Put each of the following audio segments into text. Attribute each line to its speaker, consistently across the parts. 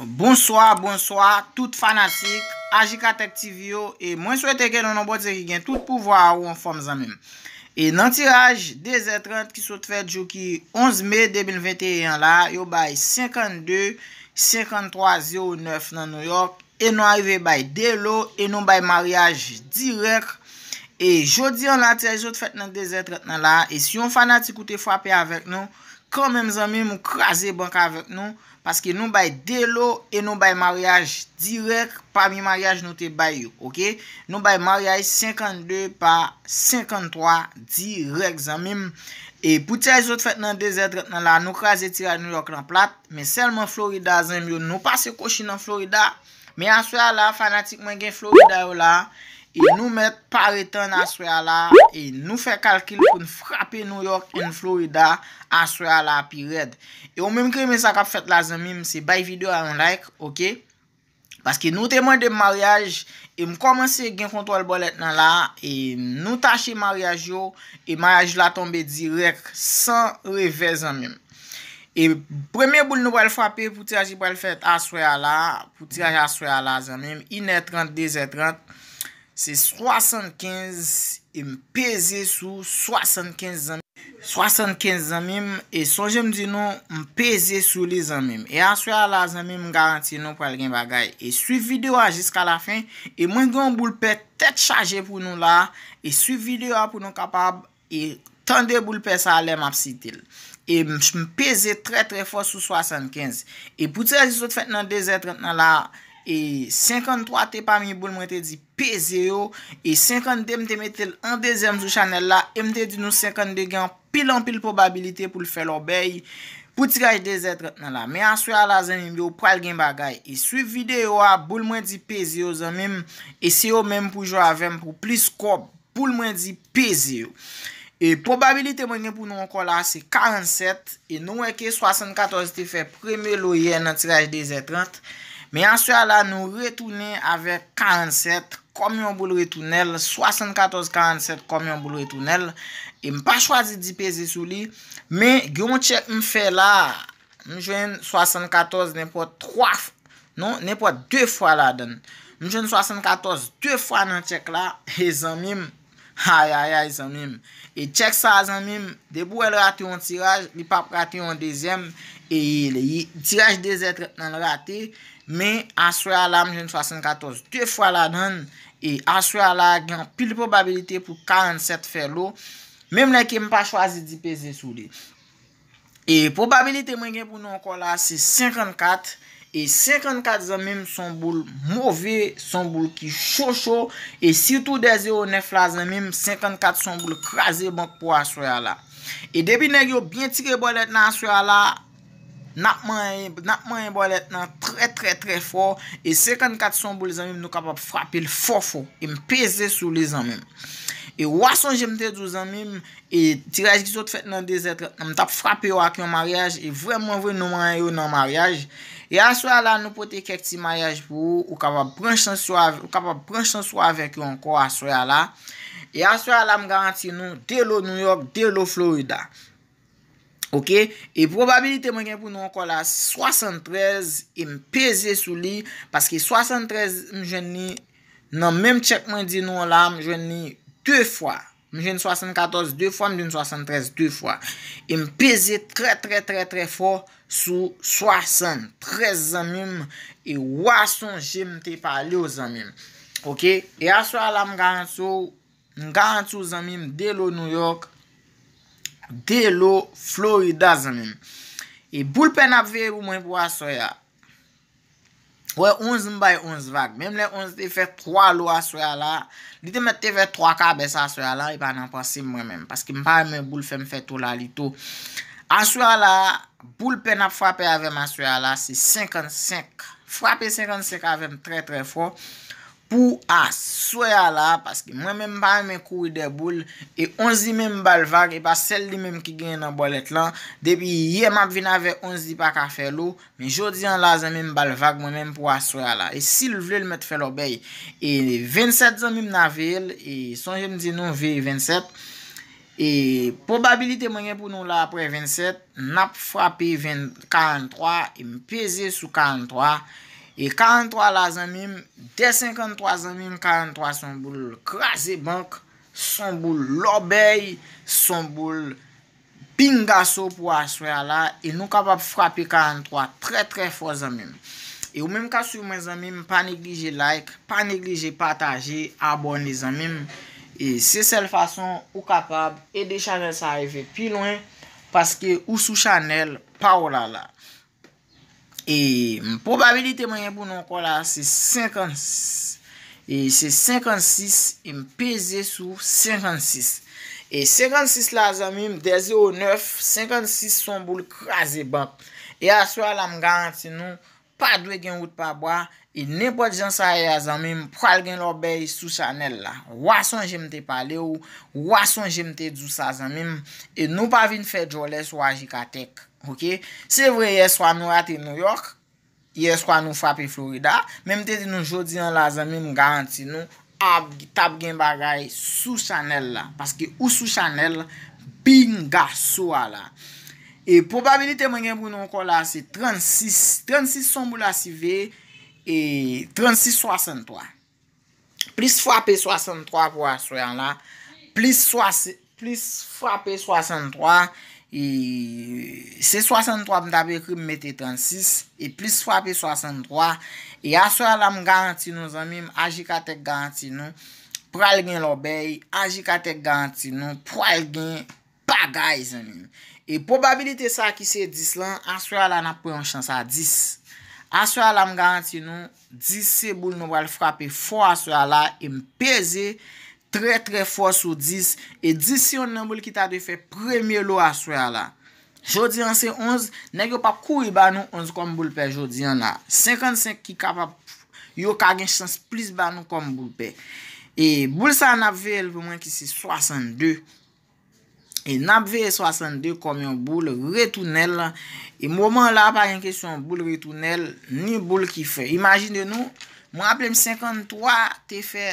Speaker 1: Bonsoir, bonsoir, tout fanatik, ajik atek TV yo, e mwen sou eteke nou nan bot se ki gen tout pouvoi a ou an form zanmim. E nan tiraj, DZ30 ki sot fet jou ki 11 me 2021 la, yo bay 52-53-09 nan New York, e nou aive bay DLO, e nou bay mariage direk, e jodi an la tiraj sot fet nan DZ30 nan la, e si yon fanatik ou te fwapye avek nou, Kamen zanmim ou kraze bank avek nou, paske nou bay delo e nou bay maryaj direk pa mi maryaj nou te bay yo, ok? Nou bay maryaj 52 pa 53 direk zanmim. E pou tia yot fèt nan de zèt ret nan la, nou kraze tira nou yok nan plat, men selman Florida zanmim yo nou pase koshi nan Florida, men yanswa la, fanatik mwen gen Florida yo la, E nou met pare tan aswe ala E nou fe kalkil pou nou frape New York in Florida Aswe ala api red E ou menm kremen sa kap fet la zanmim Se bay video a yon like, ok? Paske nou teman de maryaj E m komanse gen kontrol bolet nan la E nou tache maryaj yo E maryaj la tombe direk San revez zanmim E premen boul nou wèl frape Pou tiraj yon wèl fet aswe ala Pou tiraj aswe ala zanmim 1 è 30, 2 è 30 Se 75, e m peze sou 75 zanmim, e sonje m di nou, m peze sou li zanmim, e aswa la zanmim m garanti nou pou al gen bagay. E suivi dewa jiska la fin, e mwen gen m boulpe tet chaje pou nou la, e suivi dewa pou nou kapab, e tende boulpe sa alem ap sitil. E m peze tre tre fos sou 75, e pouti a zisot fèt nan dezet rent nan la... E 53 te pa mi boul mwen te di P0 E 52 mte metel an dezem zo chanel la e Mte di nou 52 gen pil an pil probabilite pou l fel obay Pou tiraj de Z30 nan la Men aswa la zanim yo pral gen bagay E suivi de yo a boul mwen di P0 zanim E se yo men pou jo avem pou plis korb boul mwen di P0 E probabilite mwen gen pou nou an kol la se 47 E nou eke 74 te fe preme lo ye nan tiraj de Z30 Me answa la nou retounen ave 47, komyon bou l retounen, 74-47, komyon bou l retounen. E m pa chwazi di peze sou li, me gyo mou tchek m fe la, m jwen 74, ne po 3, non, ne po 2 fwa la den. M jwen 74, 2 fwa nan tchek la, e zanmim, hayayay zanmim. E tchek sa zanmim, debou el rate yon tiraj, li pap rate yon dezem, e yi tiraj dezet nan ratey, Men, Aswoyala mwen jen 74. 2 fwa la den, e Aswoyala gen pil probabilite pou 47 fèlo, men mwen ek e mpa chwazi di pese sou li. E probabilite mwen gen pou nan kon la, se 54, e 54 zan mwen mwen son boule mwove, son boule ki chosho, e si tou de 0,9 la zan mwen, 54 son boule krasi mwen pou Aswoyala. E debi ne gyo bwen tike bolet nan Aswoyala, Nakman yon bol et nan tre tre tre for E 54 son bou li zanmim nou kapap frape li for for E m peze sou li zanmim E wason jemte dou zanmim E tiraj gizot fet nan de zet Nan m tap frape yo ak yon maryaj E vremen vremen nou manye yo nan maryaj E asoyala nou pote kek ti maryaj pou Ou kapap branchan sou avek yo anko asoyala E asoyala m garanti nou De lo New York, de lo Florida Ok, e probabilite mwen gen pou nou an kon la 73, e m peze sou li, paske 73 mwen gen ni, nan menm tchekman di nou an la mwen gen ni 2 fwa. Mwen gen 74 2 fwa, mwen gen 73 2 fwa. E m peze tre tre tre tre fwa sou 73 zanmim, e wason jim te pale ou zanmim. Ok, e aswa la m ganan sou, m ganan sou zanmim de lo New York, De lo florida zan men E boul pen ap veye ou mwen bo a soya Ou e 11 mbay 11 vag Mem le 11 de fe 3 lo a soya la Li de me te ve 3 ka bes a soya la I e pa nan pasi mwen men Paske mba mwen boul fe mfe to la li to A soya la Boul pen ap fwape avem a soya la Si 55 Fwape 55 avem tre tre fon pou aswe ala, paske mwen menm pa yon men kou yon deboul, e 11 di menm balvag, e pa sel di menm ki gen yon bolet lan, depi ye map vina ve 11 di pa ka fe lou, men jodi an la zan menm balvag mwen menm pou aswe ala, e sil vle l met fe lou bey, e 27 zan mwenm na ve yon, e son jen mwenm di nou ve 27, e probabilite mwenm pou nou la apre 27, nap fwapi 43, e mpeze sou 43, e, E 43 la zanmim, 1053 zanmim, 43 sonboul krasi bank, sonboul lobey, sonboul pingaso pou aswe ala. E nou kapab frapi 43, tre tre fos zanmim. E ou menm ka sou men zanmim, pa neglije like, pa neglije pataje, abonni zanmim. E se sel fason ou kapab e de chanel sa eve pi loin, paske ou sou chanel pa ou lala. E mpobabilite mwenye pou nan kon la, se 56, e se 56, e mpeze sou 56, e 56 la zanmim, deze ou 9, 56 son boul kaze ban, e aswa la m garanti nou, pa dwe gen wout pa ba, e ne pot jan sa ye zanmim, pral gen lor bej sou chanel la, wason jem te pale ou, wason jem te dousa zanmim, e nou pa vin fè drou les wajikatek. Ok, se vre ye swa nou ate New York, ye swa nou fwape Florida, menm te di nou jodi an la zami mou garanti nou, tab gen bagay sou chanel la, paske ou sou chanel, bin ga sou a la. E probabilite mwen gen moun an kon la se 36, 36 son mou la si ve, e 36-63. Plis fwape 63 pou a sou yan la, plis 63. plis fwape 63, se 63 mdave kri mwete 36, e plis fwape 63, e aswa la m garantino zanmim, aji katek garantino, pral gen lo bey, aji katek garantino, pral gen bagay zanmim. E probabilite sa ki se 10 lan, aswa la nan pou yon chansa 10. Aswa la m garantino, 10 se boul nou wale fwape fwa aswa la, e m peze, Trè, trè fòs ou 10. E 10 yon nanboul ki ta de fè premye lò aswa la. Jodi an se 11. Nèk yo pa kou yi ban nou 11 kom boul pè jodi an la. 55 ki kapa. Yo ka gen chans plis ban nou kom boul pè. E boul sa nanboul el pou mwen ki si 62. E nanboul 62 kom yon boul retounel la. E mouman la pa gen kesyon boul retounel. Ni boul ki fè. Imagine nou. Mwen apel 53 te fè.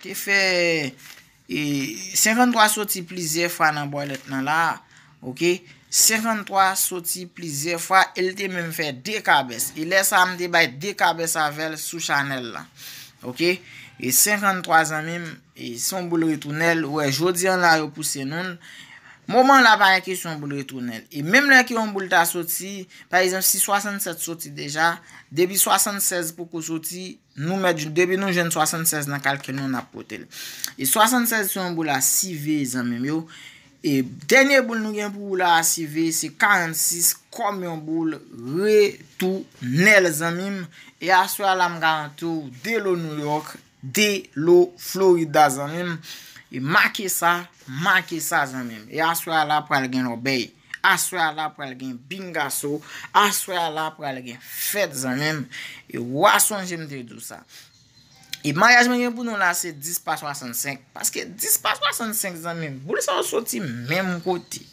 Speaker 1: Te fe 53 soti plize fwa nan boy let nan la, ok, 53 soti plize fwa, el te men fwe dekabes, e lesa amde bay dekabes avel sou chanel la, ok, e 53 an men, e son boulou e tunel, ou e jodi an la yo puse non, Mouman la ba yon kis yon boule retounel. E mèm la yon kis yon boule ta soti, par exemple, si 67 soti deja, debi 76 pou kou soti, debi nou jen 76 nan kalken yon apote. E 76 yon boule a 6V, zanmèm yo. E denye boule nou gen pou ou la a 6V, se 46 komyon boule retounel, zanmèm. E aswa la mga an tou, de lo New York, de lo Florida, zanmèm. E make sa, make sa zanmen, e aswe ala pral gen obeye, aswe ala pral gen bingaso, aswe ala pral gen fed zanmen, e wason jem dey do sa. E mayajmen gen pou nou la se 10 pas 65, paske 10 pas 65 zanmen, pou li sa ou soti menm koti,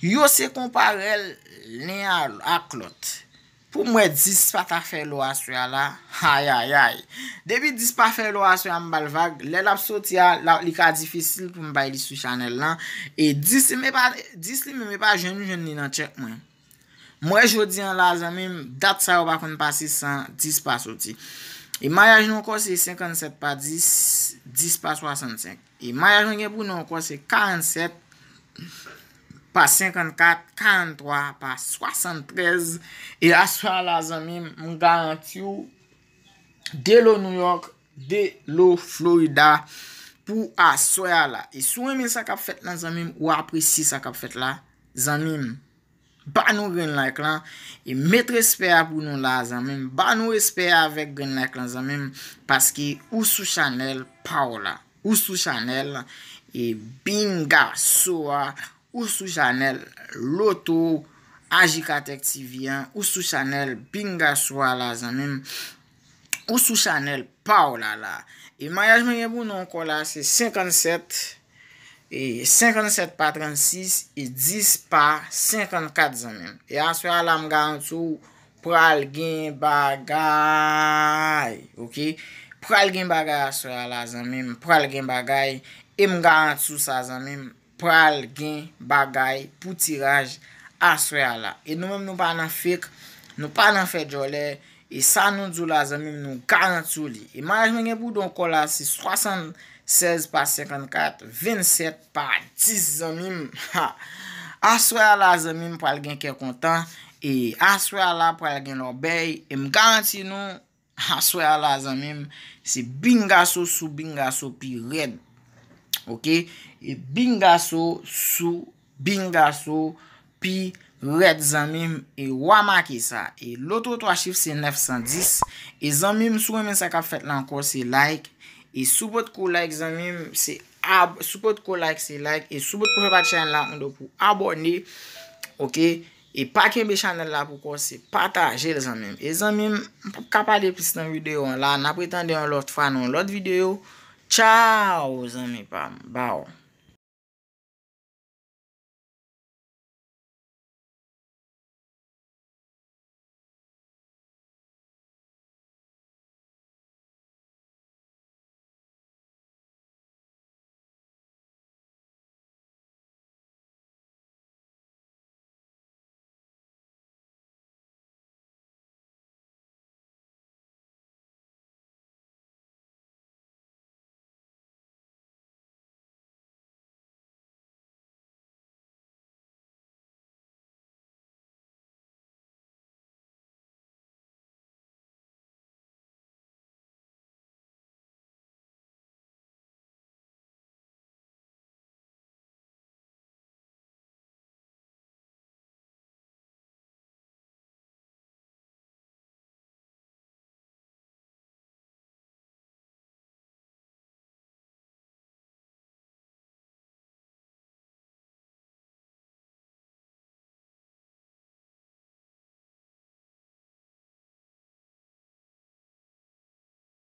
Speaker 1: yo se kompare el len a klot. Pou mwen 10 pata fe lo aswe ala, hayayay. Depi 10 pata fe lo aswe am balvag, le lap soti a, la li ka difisil pou m bay li sou chanel lan. E 10 li mwen mwen pa jenou jenou nan chek mwen. Mwen jodi an la zanmim, dat sa yo bakon pasi 100, 10 pata soti. E mayaj nou kon se 57 pata 10, 10 pata 65. E mayaj nou gen pou nou kon se 47 pata. pa 54, 43, pa 73, e aswa la zanmim, mou garantyou, de lo New York, de lo Florida, pou aswa la, e sou eme sa kap fet la zanmim, ou apre si sa kap fet la, zanmim, ba nou Greenlight la, e metre espere pou nou la zanmim, ba nou espere avek Greenlight la zanmim, paski, ou sou Chanel, pa ou la, ou sou Chanel, e binga sou a, ou sou chanel loto ajikatek ti vyan, ou sou chanel bingaswa la zanmim, ou sou chanel pa ou la la. E mayajman yon bonon kon la se 57, e 57 pa 36, e 10 pa 54 zanmim. E answe ala mga answe ou pral gen bagay, pral gen bagay answe ala zanmim, pral gen bagay, e mga answe sa zanmim, pral gen bagay pou tiraj aswe ala. E nou mem nou pa nan fek, nou pa nan fek djole, e sa nou djou la zanmim nou karantou li. E manj men gen pou donkola se 76 pa 54, 27 pa 10 zanmim. Aswe ala zanmim pral gen ke kontan, e aswe ala pral gen lor bey, e m garanti nou aswe ala zanmim se bing aso sou bing aso pi red. E bingasou, sou, bingasou, pi, red zanmim E wama ki sa E loto to a chif se 910 E zanmim sou men se ka fet lan kor se like E sou pot ko like zanmim Sou pot ko like se like E sou pot ko fe pa chan la Ondo pou abone E pakem be chan la la pou kor se pataje E zanmim kapade plis nan videyo Na pretende yon lot fan yon lot videyo Tchau, Zami Bambal.